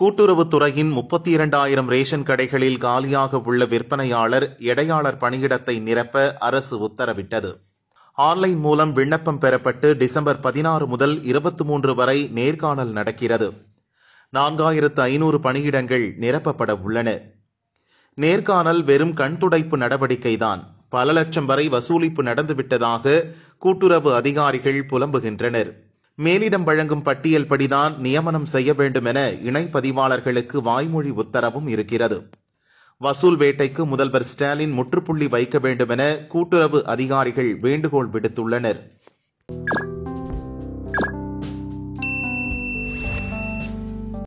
கூட்டுறவுத்துறையின் முப்பத்தி இரண்டாயிரம் ரேஷன் கடைகளில் காலியாக உள்ள விற்பனையாளர் எடையாளர் பணியிடத்தை நிரப்ப அரசு உத்தரவிட்டது ஆன்லைன் மூலம் விண்ணப்பம் பெறப்பட்டு டிசம்பர் பதினாறு முதல் இருபத்தி மூன்று வரை நேர்காணல் நடக்கிறது நான்காயிரத்து ஐநூறு பணியிடங்கள் நிரப்பப்பட உள்ளன நேர்காணல் வெறும் கண்துடைப்பு நடவடிக்கைதான் பல லட்சம் வரை வசூலிப்பு நடந்துவிட்டதாக கூட்டுறவு அதிகாரிகள் புலம்புகின்றனர் மேலிடம் வழங்கும் பட்டியல் படிதான் நியமனம் செய்ய வேண்டும் என இணை பதிவாளர்களுக்கு வாய்மொழி உத்தரவும் இருக்கிறது வசூல் வேட்டைக்கு முதல்வர் ஸ்டாலின் முற்றுப்புள்ளி வைக்க வேண்டும் என கூட்டுறவு அதிகாரிகள் வேண்டுகோள் விடுத்துள்ளனர்